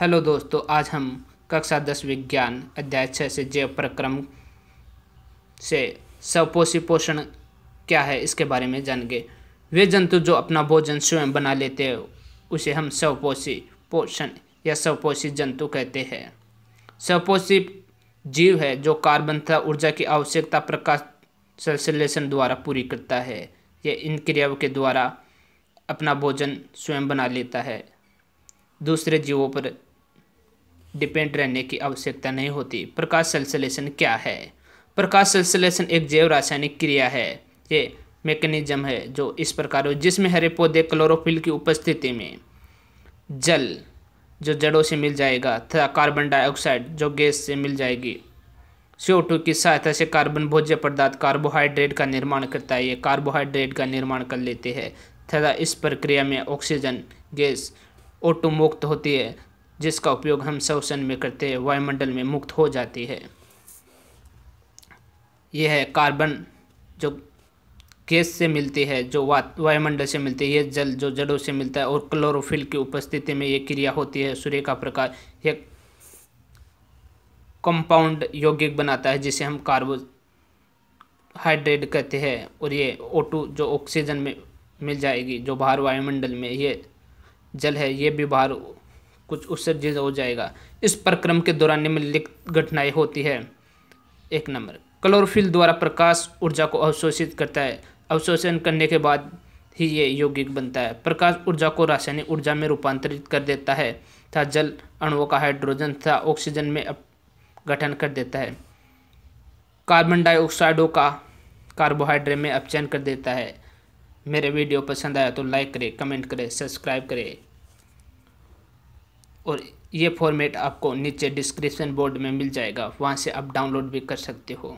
hello दोस्तों आज हम कक्षा दस विज्ञान अध्याय छः से जैव प्रक्रम से स्वपोषी पोषण क्या है इसके बारे में जानेंगे वे जंतु जो अपना भोजन स्वयं बना लेते हैं उसे हम स्वपोषी पोषण या स्वपोषी जंतु कहते हैं स्वपोषी जीव है जो कार्बन तथा ऊर्जा की आवश्यकता प्रकाश संश्लेषण द्वारा पूरी करता है यह इन क्रियाओं के द्वारा अपना भोजन स्वयं बना लेता है दूसरे जीवों पर डिपेंड रहने की आवश्यकता नहीं होती प्रकाश संश्लेषण क्या है प्रकाश संश्लेषण एक जैव रासायनिक क्रिया है ये मैकेनिज्म है जो इस प्रकार हो जिसमें हरे पौधे क्लोरोफिल की उपस्थिति में जल जो जड़ों से मिल जाएगा तथा कार्बन डाइऑक्साइड जो गैस से मिल जाएगी सीओ टू की सहायता से कार्बन भोज्य पदार्थ कार्बोहाइड्रेट का निर्माण करता है ये कार्बोहाइड्रेट का निर्माण कर लेते हैं तथा इस प्रक्रिया में ऑक्सीजन गैस ओटो मुक्त होती है जिसका उपयोग हम श्वसन में करते वायुमंडल में मुक्त हो जाती है यह है कार्बन जो गैस से मिलती है जो वायुमंडल से मिलती है यह जल जो जड़ों से मिलता है और क्लोरोफिल की उपस्थिति में यह क्रिया होती है सूर्य का प्रकाश यह कंपाउंड यौगिक बनाता है जिसे हम कार्बोहाइड्रेट कहते हैं और ये ओ जो ऑक्सीजन में मिल जाएगी जो बाहर वायुमंडल में ये जल है ये भी बाहर कुछ उत्सर्जित हो जाएगा इस प्रक्रम के दौरान निम्नलिखित घटनाएं होती है एक नंबर क्लोरोफिल द्वारा प्रकाश ऊर्जा को अवशोषित करता है अवशोषण करने के बाद ही ये यौगिक बनता है प्रकाश ऊर्जा को रासायनिक ऊर्जा में रूपांतरित कर देता है तथा जल अणुओं का हाइड्रोजन तथा ऑक्सीजन में गठन कर देता है कार्बन डाइऑक्साइडों का कार्बोहाइड्रेट में अपचयन कर देता है मेरे वीडियो पसंद आया तो लाइक करें कमेंट करें सब्सक्राइब करें और ये फॉर्मेट आपको नीचे डिस्क्रिप्शन बोर्ड में मिल जाएगा वहाँ से आप डाउनलोड भी कर सकते हो